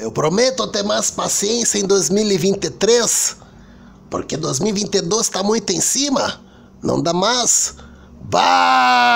Eu prometo ter mais paciência em 2023, porque 2022 está muito em cima. Não dá mais. Vai!